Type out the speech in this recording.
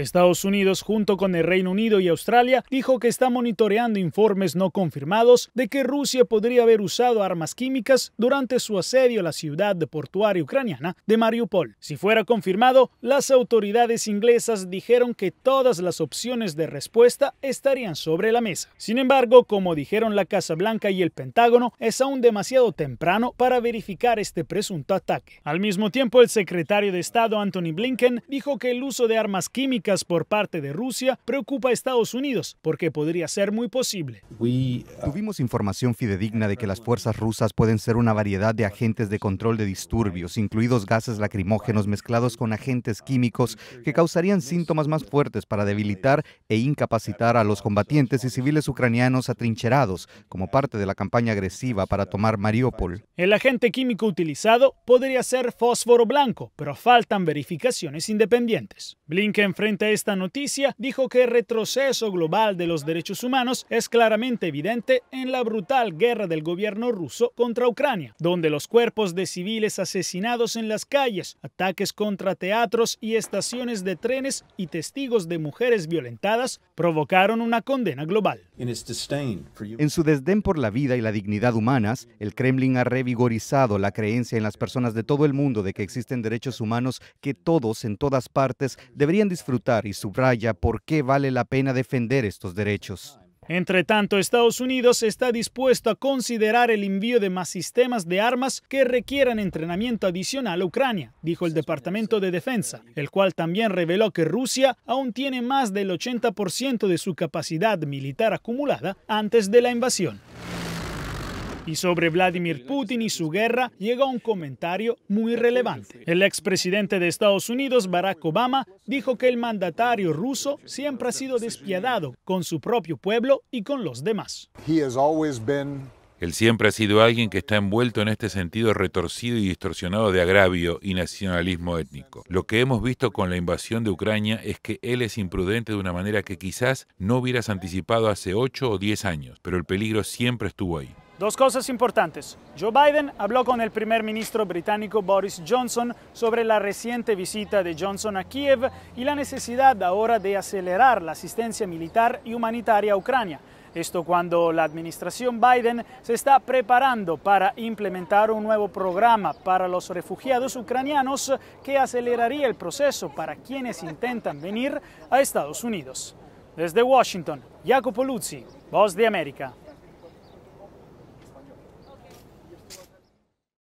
Estados Unidos, junto con el Reino Unido y Australia, dijo que está monitoreando informes no confirmados de que Rusia podría haber usado armas químicas durante su asedio a la ciudad portuaria ucraniana de Mariupol. Si fuera confirmado, las autoridades inglesas dijeron que todas las opciones de respuesta estarían sobre la mesa. Sin embargo, como dijeron la Casa Blanca y el Pentágono, es aún demasiado temprano para verificar este presunto ataque. Al mismo tiempo, el secretario de Estado Anthony Blinken dijo que el uso de armas químicas por parte de Rusia preocupa a Estados Unidos porque podría ser muy posible. Uh, Tuvimos información fidedigna de que las fuerzas rusas pueden ser una variedad de agentes de control de disturbios, incluidos gases lacrimógenos mezclados con agentes químicos que causarían síntomas más fuertes para debilitar e incapacitar a los combatientes y civiles ucranianos atrincherados como parte de la campaña agresiva para tomar Mariupol. El agente químico utilizado podría ser fósforo blanco, pero faltan verificaciones independientes. Blinken frente esta noticia, dijo que el retroceso global de los derechos humanos es claramente evidente en la brutal guerra del gobierno ruso contra Ucrania, donde los cuerpos de civiles asesinados en las calles, ataques contra teatros y estaciones de trenes y testigos de mujeres violentadas provocaron una condena global. En su desdén por la vida y la dignidad humanas, el Kremlin ha revigorizado la creencia en las personas de todo el mundo de que existen derechos humanos que todos en todas partes deberían disfrutar y subraya por qué vale la pena defender estos derechos. Entre tanto, Estados Unidos está dispuesto a considerar el envío de más sistemas de armas que requieran entrenamiento adicional a Ucrania, dijo el Departamento de Defensa, el cual también reveló que Rusia aún tiene más del 80% de su capacidad militar acumulada antes de la invasión. Y sobre Vladimir Putin y su guerra llega un comentario muy relevante. El expresidente de Estados Unidos, Barack Obama, dijo que el mandatario ruso siempre ha sido despiadado con su propio pueblo y con los demás. Él siempre ha sido alguien que está envuelto en este sentido retorcido y distorsionado de agravio y nacionalismo étnico. Lo que hemos visto con la invasión de Ucrania es que él es imprudente de una manera que quizás no hubieras anticipado hace 8 o 10 años, pero el peligro siempre estuvo ahí. Dos cosas importantes. Joe Biden habló con el primer ministro británico Boris Johnson sobre la reciente visita de Johnson a Kiev y la necesidad ahora de acelerar la asistencia militar y humanitaria a Ucrania. Esto cuando la administración Biden se está preparando para implementar un nuevo programa para los refugiados ucranianos que aceleraría el proceso para quienes intentan venir a Estados Unidos. Desde Washington, Jacopo Luzzi, Voz de América.